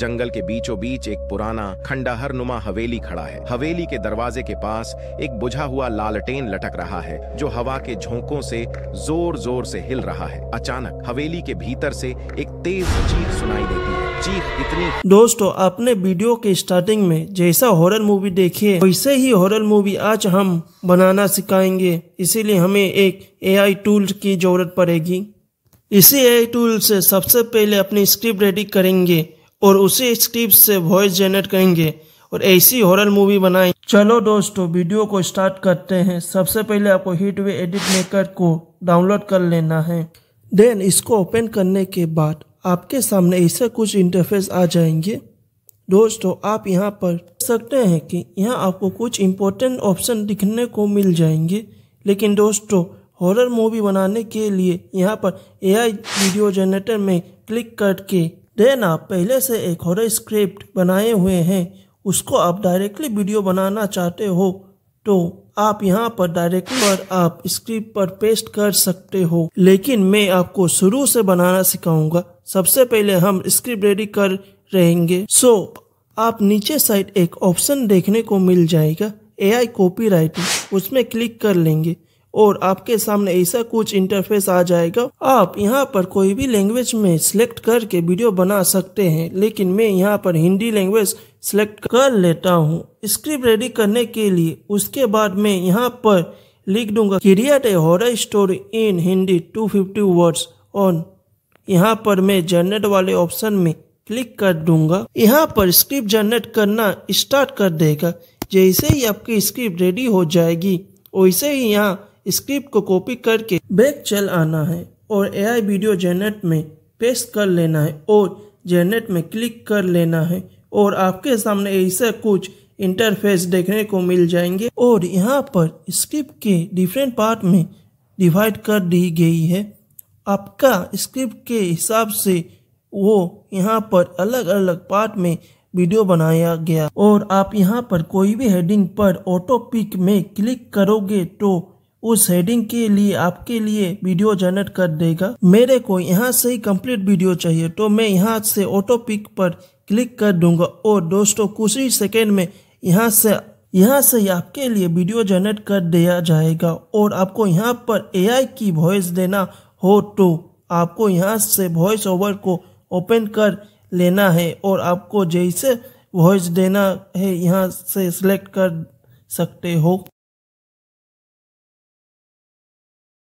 जंगल के बीचों बीच एक पुराना खंडहर नुमा हवेली खड़ा है हवेली के दरवाजे के पास एक बुझा हुआ लालटेन लटक रहा है जो हवा के झोंकों से जोर जोर से हिल रहा है अचानक हवेली के भीतर से एक तेज चीख सुनाई देती है चीख इतनी दोस्तों अपने वीडियो के स्टार्टिंग में जैसा हॉरर मूवी देखिए वैसे ही हॉरर मूवी आज हम बनाना सिखाएंगे इसीलिए हमें एक ए टूल की जरूरत पड़ेगी इसी ए टूल से सबसे पहले अपनी स्क्रिप्ट रेडी करेंगे और उसी स्क्रिप्ट से वॉइस जनरेट करेंगे और ऐसी हॉरर मूवी बनाए चलो दोस्तों वीडियो को स्टार्ट करते हैं सबसे पहले आपको वे एडिट मेकर को डाउनलोड कर लेना है देन इसको ओपन करने के बाद आपके सामने ऐसे कुछ इंटरफेस आ जाएंगे दोस्तों आप यहाँ पर सकते हैं कि यहाँ आपको कुछ इम्पोर्टेंट ऑप्शन दिखने को मिल जाएंगे लेकिन दोस्तों हॉरर मूवी बनाने के लिए यहाँ पर एआई वीडियो जनरेटर में क्लिक करके देना पहले से एक हॉरर स्क्रिप्ट बनाए हुए हैं उसको आप डायरेक्टली वीडियो बनाना चाहते हो तो आप यहाँ पर डायरेक्ट पर आप स्क्रिप्ट पर पेस्ट कर सकते हो लेकिन मैं आपको शुरू से बनाना सिखाऊंगा सबसे पहले हम स्क्रिप्ट रेडी कर रहेंगे सो so, आप नीचे साइड एक ऑप्शन देखने को मिल जाएगा ए आई कॉपी राइटिंग उसमें क्लिक कर लेंगे और आपके सामने ऐसा कुछ इंटरफेस आ जाएगा आप यहाँ पर कोई भी लैंग्वेज में सिलेक्ट करके वीडियो बना सकते हैं लेकिन मैं यहाँ पर हिंदी लैंग्वेज सिलेक्ट कर लेता हूँ स्क्रिप्ट रेडी करने के लिए उसके बाद मैं यहाँ पर लिख दूंगा create a horror story in Hindi fifty words on यहाँ पर मैं जनरेट वाले ऑप्शन में क्लिक कर दूंगा यहाँ पर स्क्रिप्ट जनरेट करना स्टार्ट कर देगा जैसे ही आपकी स्क्रिप्ट रेडी हो जाएगी वैसे ही यहाँ स्क्रिप्ट को कॉपी करके बैक चल आना है और एआई वीडियो जेनरेट में पेस्ट कर लेना है और जेनेट में क्लिक कर लेना है और आपके सामने ऐसा कुछ इंटरफेस देखने को मिल जाएंगे और यहाँ पर स्क्रिप्ट के डिफरेंट पार्ट में डिवाइड कर दी गई है आपका स्क्रिप्ट के हिसाब से वो यहाँ पर अलग अलग पार्ट में वीडियो बनाया गया और आप यहाँ पर कोई भी हेडिंग पर ऑटो पिक में क्लिक करोगे तो उस हेडिंग के लिए आपके लिए वीडियो जनरेट कर देगा मेरे को यहाँ से ही कंप्लीट वीडियो चाहिए तो मैं यहाँ से ऑटो पिक पर क्लिक कर दूंगा और दोस्तों कुछ ही सेकेंड में यहाँ से यहाँ से ही आपके लिए वीडियो जनरेट कर दिया जाएगा और आपको यहाँ पर एआई की वॉइस देना हो तो आपको यहाँ से वॉइस ओवर को ओपन कर लेना है और आपको जैसे वॉइस देना है यहाँ से सिलेक्ट कर सकते हो